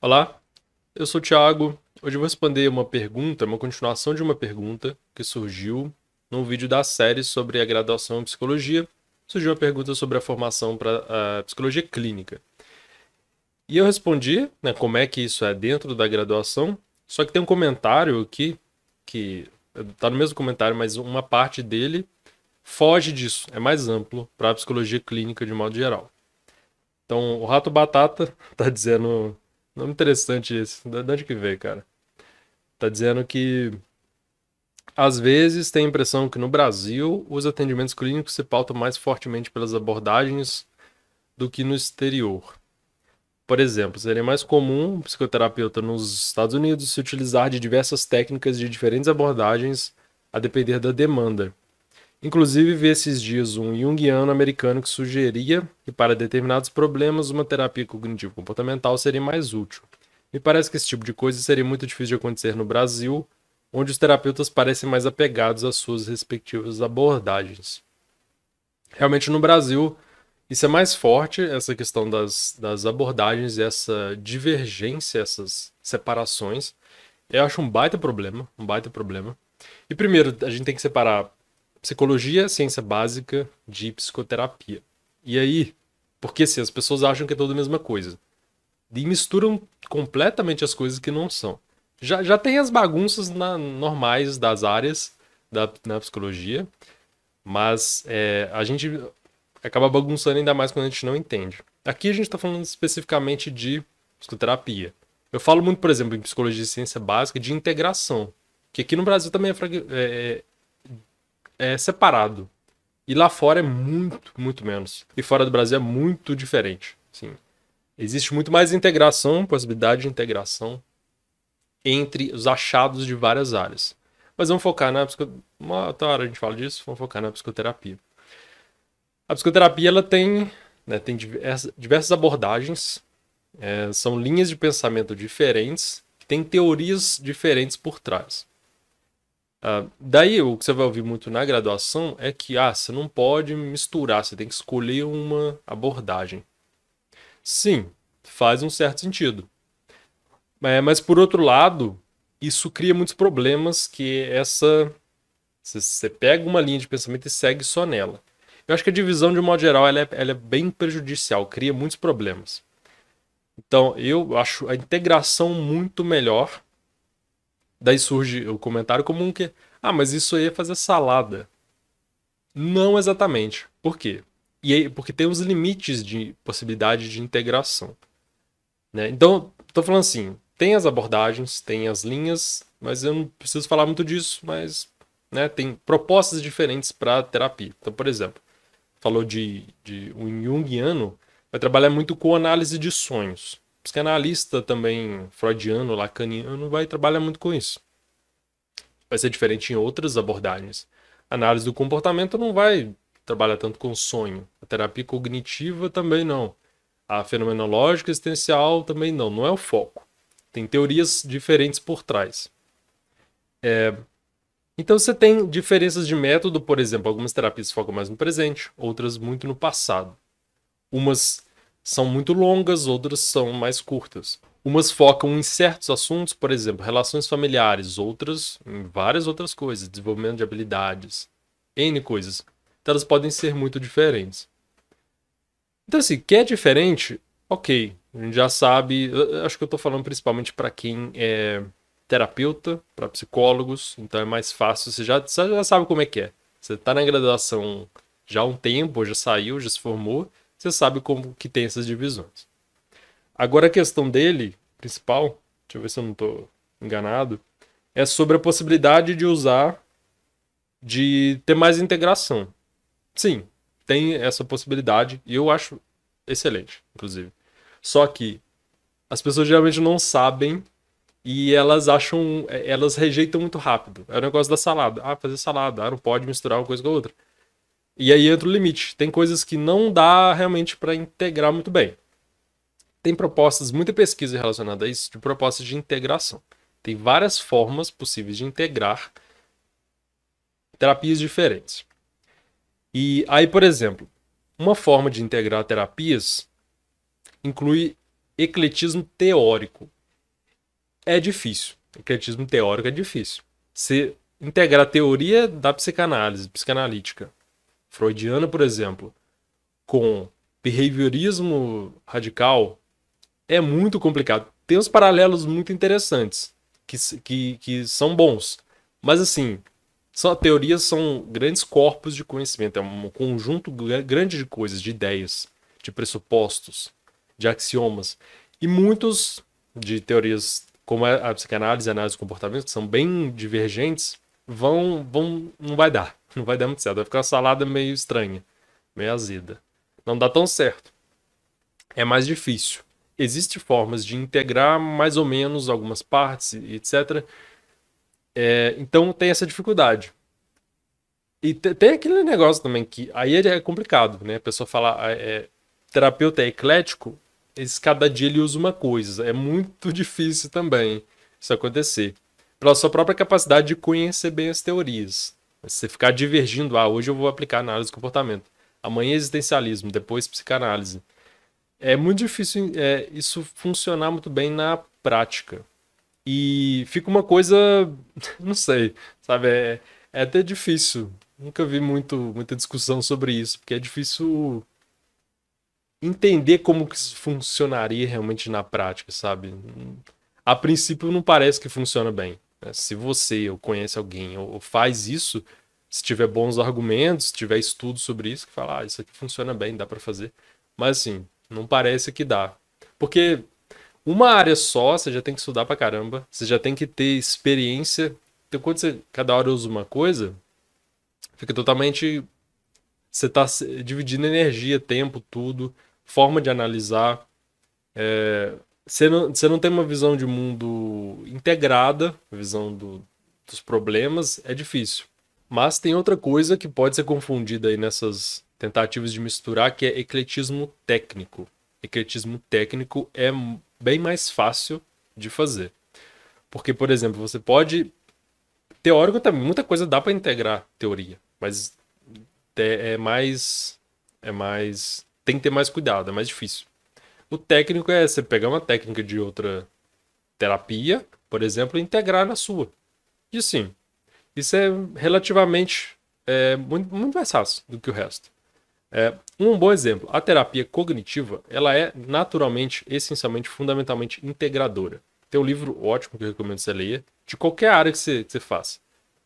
Olá, eu sou o Thiago. Hoje eu vou responder uma pergunta, uma continuação de uma pergunta que surgiu num vídeo da série sobre a graduação em psicologia. Surgiu uma pergunta sobre a formação para a psicologia clínica. E eu respondi né, como é que isso é dentro da graduação. Só que tem um comentário aqui, que está eh, no mesmo comentário, mas uma parte dele foge disso, é mais amplo para a psicologia clínica de modo geral. Então, o Rato Batata está dizendo Nome interessante esse. De onde que vê, cara? Tá dizendo que às vezes tem a impressão que no Brasil os atendimentos clínicos se pautam mais fortemente pelas abordagens do que no exterior. Por exemplo, seria mais comum um psicoterapeuta nos Estados Unidos se utilizar de diversas técnicas de diferentes abordagens a depender da demanda Inclusive, vi esses dias um junguiano americano que sugeria que para determinados problemas uma terapia cognitivo-comportamental seria mais útil. Me parece que esse tipo de coisa seria muito difícil de acontecer no Brasil, onde os terapeutas parecem mais apegados às suas respectivas abordagens. Realmente no Brasil, isso é mais forte, essa questão das, das abordagens, essa divergência, essas separações. Eu acho um baita problema, um baita problema. E primeiro, a gente tem que separar psicologia é ciência básica de psicoterapia. E aí, porque assim, as pessoas acham que é tudo a mesma coisa. E misturam completamente as coisas que não são. Já, já tem as bagunças na, normais das áreas da, na psicologia, mas é, a gente acaba bagunçando ainda mais quando a gente não entende. Aqui a gente está falando especificamente de psicoterapia. Eu falo muito, por exemplo, em psicologia e ciência básica, de integração, que aqui no Brasil também é, é, é separado. E lá fora é muito, muito menos. E fora do Brasil é muito diferente. Sim. Existe muito mais integração, possibilidade de integração entre os achados de várias áreas. Mas vamos focar na psicoterapia. Uma outra hora a gente fala disso, vamos focar na psicoterapia. A psicoterapia ela tem, né, tem diversas abordagens, é, são linhas de pensamento diferentes, que têm teorias diferentes por trás. Uh, daí o que você vai ouvir muito na graduação é que ah, você não pode misturar, você tem que escolher uma abordagem. Sim, faz um certo sentido. É, mas por outro lado, isso cria muitos problemas que essa. Você pega uma linha de pensamento e segue só nela. Eu acho que a divisão, de modo geral, ela é, ela é bem prejudicial, cria muitos problemas. Então, eu acho a integração muito melhor Daí surge o comentário comum que, ah, mas isso aí é fazer salada. Não exatamente. Por quê? E aí, porque tem os limites de possibilidade de integração. Né? Então, estou falando assim, tem as abordagens, tem as linhas, mas eu não preciso falar muito disso, mas né, tem propostas diferentes para terapia. Então, por exemplo, falou de, de um Jungiano, vai trabalhar muito com análise de sonhos psicanalista também freudiano, lacaniano, vai trabalhar muito com isso. Vai ser diferente em outras abordagens. A análise do comportamento não vai trabalhar tanto com sonho. A terapia cognitiva também não. A fenomenológica existencial também não. Não é o foco. Tem teorias diferentes por trás. É... Então você tem diferenças de método, por exemplo, algumas terapias focam mais no presente, outras muito no passado. Umas são muito longas, outras são mais curtas. Umas focam em certos assuntos, por exemplo, relações familiares, outras em várias outras coisas, desenvolvimento de habilidades, N coisas. Então elas podem ser muito diferentes. Então, assim, quer é diferente, ok. A gente já sabe. Acho que eu estou falando principalmente para quem é terapeuta, para psicólogos, então é mais fácil. Você já, você já sabe como é que é. Você está na graduação já há um tempo, já saiu, já se formou. Você sabe como que tem essas divisões. Agora a questão dele, principal, deixa eu ver se eu não estou enganado, é sobre a possibilidade de usar, de ter mais integração. Sim, tem essa possibilidade e eu acho excelente, inclusive. Só que as pessoas geralmente não sabem e elas acham, é, elas rejeitam muito rápido. É o negócio da salada. Ah, fazer salada, ah, não pode misturar uma coisa com a outra. E aí entra o limite. Tem coisas que não dá realmente para integrar muito bem. Tem propostas, muita pesquisa relacionada a isso, de propostas de integração. Tem várias formas possíveis de integrar terapias diferentes. E aí, por exemplo, uma forma de integrar terapias inclui ecletismo teórico. É difícil. Ecletismo teórico é difícil. Se integrar a teoria da psicanálise, psicanalítica, freudiana, por exemplo, com behaviorismo radical, é muito complicado. Tem uns paralelos muito interessantes, que, que, que são bons. Mas, assim, são, teorias são grandes corpos de conhecimento, é um conjunto grande de coisas, de ideias, de pressupostos, de axiomas. E muitos de teorias como a psicanálise e a análise do comportamento, que são bem divergentes, vão, vão, não vai dar não vai dar muito certo. Vai ficar uma salada meio estranha, meio azeda. Não dá tão certo. É mais difícil. Existem formas de integrar mais ou menos algumas partes, etc. É, então tem essa dificuldade. E tem aquele negócio também que aí é, é complicado, né? A pessoa fala, ah, é, terapeuta é eclético, esse cada dia ele usa uma coisa. É muito difícil também isso acontecer. Pela sua própria capacidade de conhecer bem as teorias se você ficar divergindo, ah, hoje eu vou aplicar análise de comportamento, amanhã existencialismo, depois psicanálise. É muito difícil é, isso funcionar muito bem na prática. E fica uma coisa, não sei, sabe? É, é até difícil. Nunca vi muito, muita discussão sobre isso, porque é difícil entender como que isso funcionaria realmente na prática, sabe? A princípio não parece que funciona bem. É, se você ou conhece alguém ou faz isso, se tiver bons argumentos, se tiver estudo sobre isso, que fala, ah, isso aqui funciona bem, dá para fazer. Mas assim, não parece que dá. Porque uma área só, você já tem que estudar pra caramba, você já tem que ter experiência. Então, quando você cada hora usa uma coisa, fica totalmente. Você tá dividindo energia, tempo, tudo, forma de analisar. É você não, você não tem uma visão de mundo integrada, visão do, dos problemas, é difícil. Mas tem outra coisa que pode ser confundida aí nessas tentativas de misturar, que é ecletismo técnico. Ecletismo técnico é bem mais fácil de fazer. Porque, por exemplo, você pode. Teórico também, muita coisa dá para integrar teoria, mas é mais. É mais. Tem que ter mais cuidado, é mais difícil. O técnico é você pegar uma técnica de outra terapia, por exemplo, e integrar na sua. E sim, isso é relativamente é, muito, muito mais fácil do que o resto. É, um bom exemplo, a terapia cognitiva, ela é naturalmente, essencialmente, fundamentalmente integradora. Tem um livro ótimo que eu recomendo você ler, de qualquer área que você, que você faça.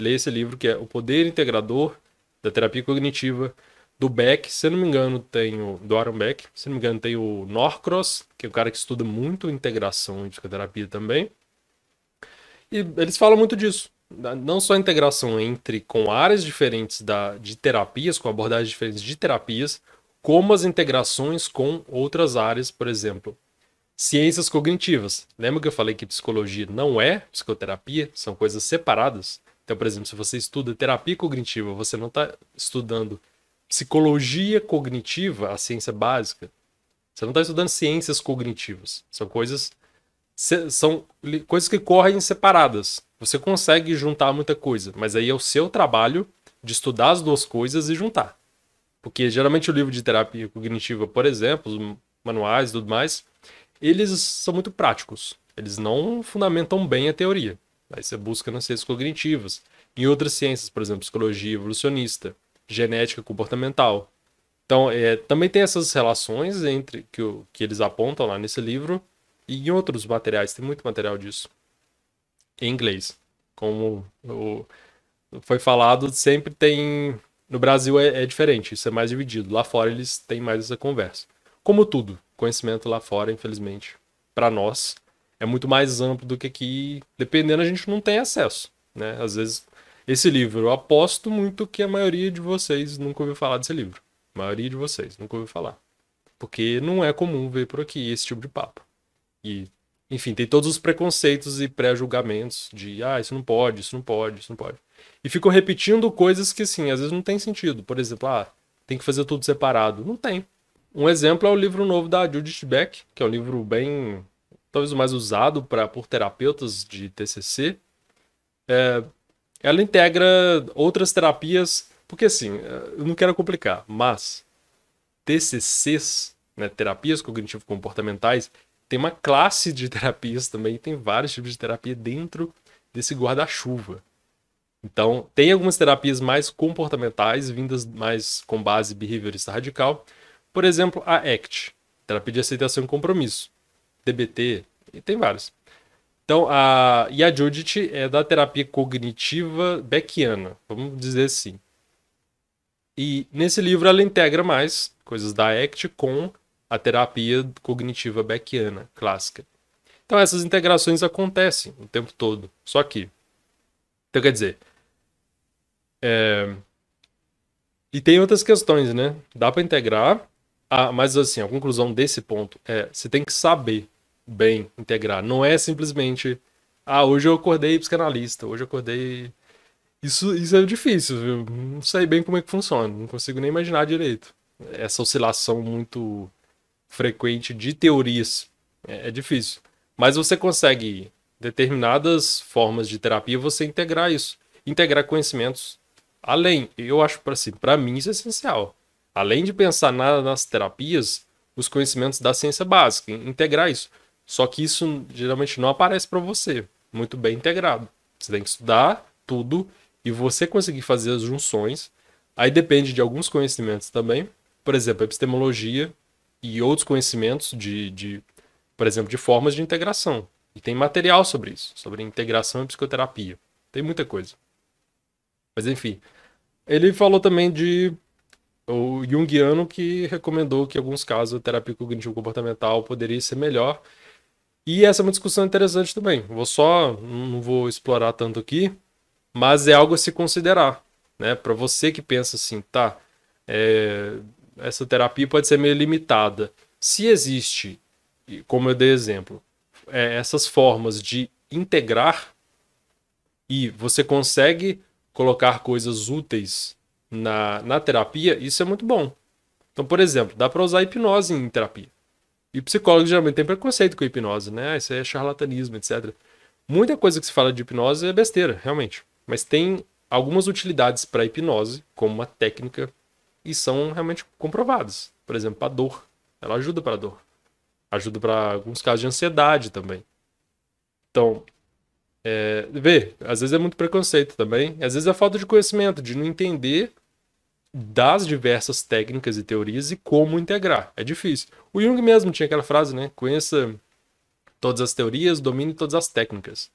Leia esse livro que é O Poder Integrador da Terapia Cognitiva, do Beck, se não me engano, tem o. Do Aaron Beck, se não me engano, tem o Norcross, que é o cara que estuda muito integração em psicoterapia também. E eles falam muito disso. Não só a integração entre com áreas diferentes da, de terapias, com abordagens diferentes de terapias, como as integrações com outras áreas, por exemplo, ciências cognitivas. Lembra que eu falei que psicologia não é psicoterapia, são coisas separadas? Então, por exemplo, se você estuda terapia cognitiva, você não está estudando psicologia cognitiva, a ciência básica, você não está estudando ciências cognitivas. São coisas são coisas que correm separadas. Você consegue juntar muita coisa, mas aí é o seu trabalho de estudar as duas coisas e juntar. Porque geralmente o livro de terapia cognitiva, por exemplo, os manuais e tudo mais, eles são muito práticos. Eles não fundamentam bem a teoria. Aí você busca nas ciências cognitivas. Em outras ciências, por exemplo, psicologia evolucionista, genética comportamental. Então, é, também tem essas relações entre que, que eles apontam lá nesse livro e em outros materiais. Tem muito material disso em inglês. Como o, foi falado, sempre tem. No Brasil é, é diferente, isso é mais dividido. Lá fora eles têm mais essa conversa. Como tudo, conhecimento lá fora, infelizmente, para nós, é muito mais amplo do que aqui. Dependendo, a gente não tem acesso. Né? Às vezes esse livro. Eu aposto muito que a maioria de vocês nunca ouviu falar desse livro. A maioria de vocês nunca ouviu falar. Porque não é comum ver por aqui esse tipo de papo. E, enfim, tem todos os preconceitos e pré-julgamentos de, ah, isso não pode, isso não pode, isso não pode. E ficam repetindo coisas que, sim às vezes não tem sentido. Por exemplo, ah, tem que fazer tudo separado. Não tem. Um exemplo é o livro novo da Judith Beck, que é um livro bem, talvez o mais usado pra, por terapeutas de TCC. É, ela integra outras terapias, porque assim, eh, eu não quero complicar, mas TCCs, né, terapias cognitivo-comportamentais, tem uma classe de terapias também, tem vários tipos de terapia dentro desse guarda-chuva. Então, tem algumas terapias mais comportamentais, vindas mais com base behaviorista radical. Por exemplo, a ACT, terapia de aceitação e compromisso, DBT, e tem vários. Então, a, e a Judith é da terapia cognitiva beckiana, vamos dizer assim. E nesse livro ela integra mais coisas da ACT com a terapia cognitiva beckiana clássica. Então essas integrações acontecem o tempo todo, só que. Então quer dizer. É... E tem outras questões, né? Dá para integrar, ah, mas assim, a conclusão desse ponto é: você tem que saber bem integrar. Não é simplesmente, ah, hoje eu acordei psicanalista, hoje eu acordei. Isso, isso é difícil, viu? Não sei bem como é que funciona, não consigo nem imaginar direito. Essa oscilação muito frequente de teorias é, é difícil. Mas você consegue, determinadas formas de terapia, você integrar isso, integrar conhecimentos além. Eu acho, para assim, mim, isso é essencial. Além de pensar na, nas terapias, os conhecimentos da ciência básica, integrar isso. Só que isso geralmente não aparece para você muito bem integrado. Você tem que estudar tudo e você conseguir fazer as junções. Aí depende de alguns conhecimentos também, por exemplo, epistemologia e outros conhecimentos de, de por exemplo, de formas de integração. E tem material sobre isso, sobre integração e psicoterapia. Tem muita coisa. Mas enfim, ele falou também de o junguiano que recomendou que alguns casos a terapia cognitivo comportamental poderia ser melhor e essa é uma discussão interessante também. Vou só, não vou explorar tanto aqui, mas é algo a se considerar, né? Para você que pensa assim, tá, é, essa terapia pode ser meio limitada. Se existe, como eu dei exemplo, é, essas formas de integrar e você consegue colocar coisas úteis na, na terapia, isso é muito bom. Então, por exemplo, dá para usar hipnose em terapia. E psicólogos geralmente têm preconceito com a hipnose, né? isso é charlatanismo, etc. Muita coisa que se fala de hipnose é besteira, realmente. Mas tem algumas utilidades para a hipnose, como uma técnica, e são realmente comprovadas. Por exemplo, para dor. Ela ajuda para dor. Ajuda para alguns casos de ansiedade também. Então, é, vê, às vezes é muito preconceito também. Às vezes é falta de conhecimento, de não entender das diversas técnicas e teorias e como integrar. É difícil. O Jung mesmo tinha aquela frase, né? Conheça todas as teorias, domine todas as técnicas.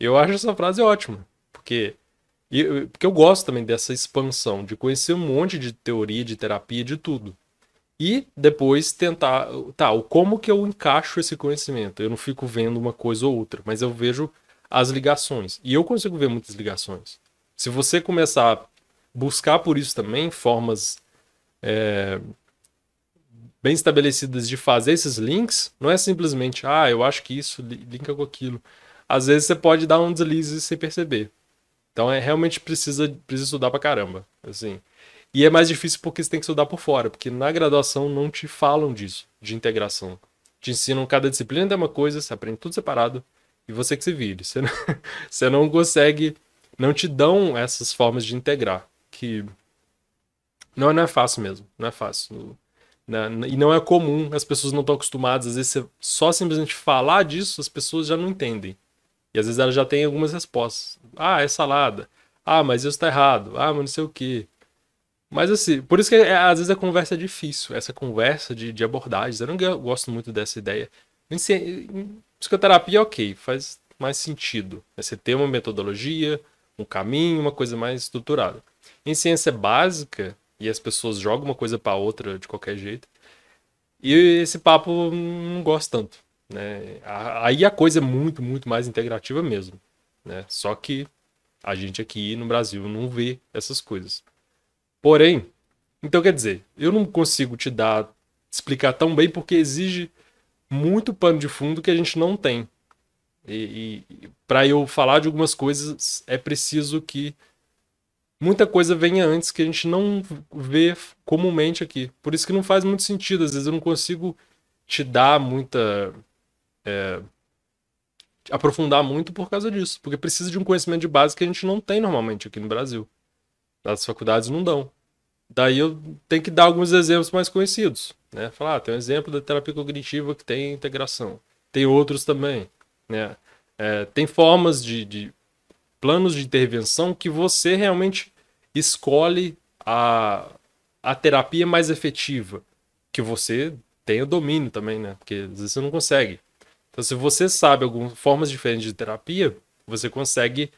Eu acho essa frase ótima, porque eu, porque eu gosto também dessa expansão, de conhecer um monte de teoria, de terapia, de tudo. E depois tentar, tá, como que eu encaixo esse conhecimento? Eu não fico vendo uma coisa ou outra, mas eu vejo as ligações. E eu consigo ver muitas ligações. Se você começar buscar por isso também formas é, bem estabelecidas de fazer esses links, não é simplesmente, ah, eu acho que isso linka com aquilo. Às vezes você pode dar um deslize sem perceber. Então é realmente precisa, precisa estudar pra caramba, assim. E é mais difícil porque você tem que estudar por fora, porque na graduação não te falam disso, de integração. Te ensinam cada disciplina é uma coisa, você aprende tudo separado e você que se vire. Você não, você não consegue, não te dão essas formas de integrar que. Não, não é fácil mesmo. Não é fácil. e não é comum, as pessoas não estão acostumadas. Às vezes, você só simplesmente falar disso, as pessoas já não entendem. E às vezes elas já têm algumas respostas. Ah, é salada. Ah, mas isso tá errado. Ah, mas não sei o quê. Mas assim, por isso que é, às vezes a conversa é difícil, essa conversa de, de abordagens. Eu não gosto muito dessa ideia. Psicoterapia, ok, faz mais sentido. Né? Você ter uma metodologia, um caminho, uma coisa mais estruturada em ciência básica e as pessoas jogam uma coisa para outra de qualquer jeito. E esse papo não gosto tanto, né? Aí a coisa é muito, muito mais integrativa mesmo, né? Só que a gente aqui no Brasil não vê essas coisas. Porém, então quer dizer, eu não consigo te dar explicar tão bem porque exige muito pano de fundo que a gente não tem. E, e para eu falar de algumas coisas é preciso que muita coisa vem antes que a gente não vê comumente aqui. Por isso que não faz muito sentido. Às vezes eu não consigo te dar muita. É, aprofundar muito por causa disso. Porque precisa de um conhecimento de base que a gente não tem normalmente aqui no Brasil. As faculdades não dão. Daí eu tenho que dar alguns exemplos mais conhecidos. Né? Falar, ah, tem um exemplo da terapia cognitiva que tem integração. Tem outros também. Né? É, tem formas de, de planos de intervenção que você realmente escolhe a, a terapia mais efetiva, que você tenha domínio também, né? Porque às vezes você não consegue. Então, se você sabe algumas formas diferentes de terapia, você consegue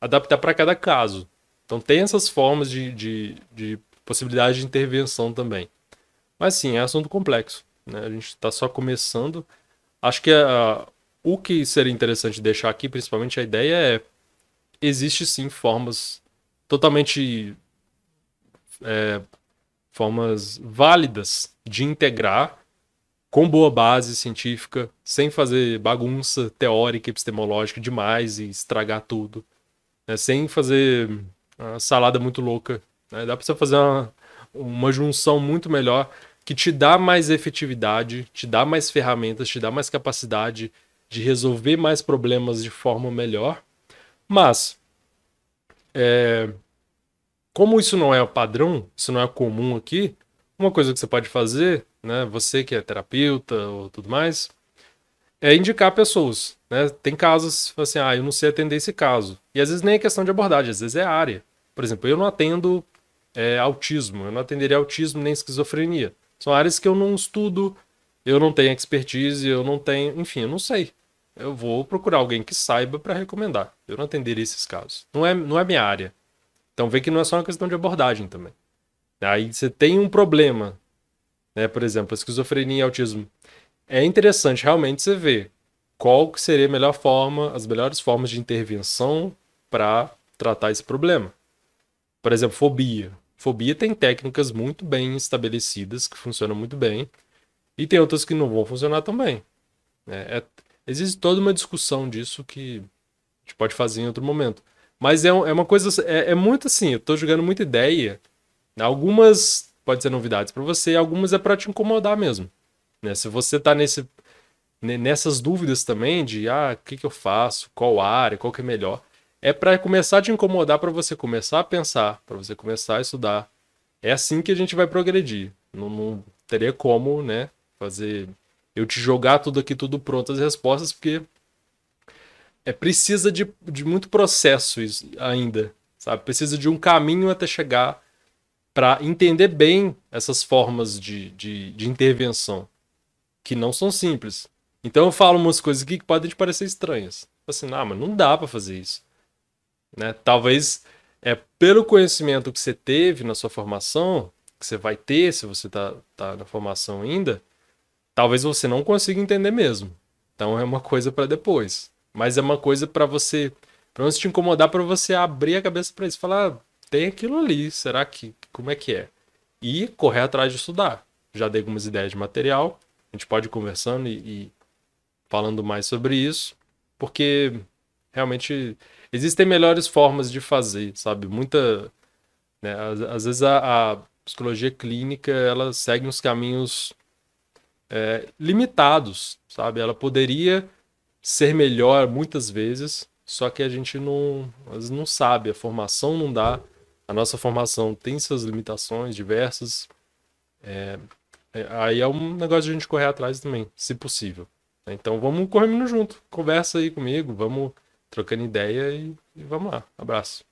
adaptar para cada caso. Então, tem essas formas de, de, de possibilidade de intervenção também. Mas sim, é assunto complexo. Né? A gente está só começando. Acho que ah, o que seria interessante deixar aqui, principalmente a ideia é: existe sim formas totalmente é, formas válidas de integrar com boa base científica, sem fazer bagunça teórica epistemológica demais e estragar tudo, né? sem fazer uma salada muito louca. Né? Dá para você fazer uma, uma junção muito melhor que te dá mais efetividade, te dá mais ferramentas, te dá mais capacidade de resolver mais problemas de forma melhor. Mas é, como isso não é o padrão, isso não é comum aqui, uma coisa que você pode fazer, né, você que é terapeuta ou tudo mais, é indicar pessoas, né? Tem casos assim, ah, eu não sei atender esse caso. E às vezes nem é questão de abordagem, às vezes é área. Por exemplo, eu não atendo é, autismo, eu não atenderia autismo nem esquizofrenia. São áreas que eu não estudo, eu não tenho expertise, eu não tenho, enfim, eu não sei eu vou procurar alguém que saiba para recomendar. Eu não atenderia esses casos. Não é, não é minha área. Então vê que não é só uma questão de abordagem também. Aí você tem um problema, né? Por exemplo, esquizofrenia e autismo. É interessante realmente você ver qual seria a melhor forma, as melhores formas de intervenção para tratar esse problema. Por exemplo, fobia. Fobia tem técnicas muito bem estabelecidas que funcionam muito bem e tem outras que não vão funcionar tão bem. é, é Existe toda uma discussão disso que a gente pode fazer em outro momento. Mas é, é uma coisa. É, é, muito assim, eu tô jogando muita ideia. Algumas pode ser novidades para você, algumas é para te incomodar mesmo. Né? Se você tá nesse, nessas dúvidas também de ah, o que, que eu faço, qual área, qual que é melhor. É para começar a te incomodar, para você começar a pensar, para você começar a estudar. É assim que a gente vai progredir. Não, não teria como, né, fazer eu te jogar tudo aqui, tudo pronto, as respostas, porque é precisa de, de muito processo isso ainda, sabe? Precisa de um caminho até chegar para entender bem essas formas de, de, de, intervenção, que não são simples. Então eu falo umas coisas aqui que podem te parecer estranhas. Tipo assim, ah, mas não dá para fazer isso. Né? Talvez é pelo conhecimento que você teve na sua formação, que você vai ter se você tá, tá na formação ainda, talvez você não consiga entender mesmo. Então é uma coisa para depois. Mas é uma coisa para você, para não se te incomodar, para você abrir a cabeça para isso, falar, ah, tem aquilo ali, será que como é que é? E correr atrás de estudar. Já dei algumas ideias de material, a gente pode ir conversando e, e falando mais sobre isso, porque realmente existem melhores formas de fazer, sabe? Muita, né, às, às, vezes a, a psicologia clínica ela segue uns caminhos é, limitados, sabe? Ela poderia ser melhor muitas vezes, só que a gente não, não sabe, a formação não dá. A nossa formação tem suas limitações diversas. É, é aí é um negócio de a gente correr atrás também, se possível. Né? Então vamos correndo junto. Conversa aí comigo, vamos trocando ideia e, e vamos lá. Abraço.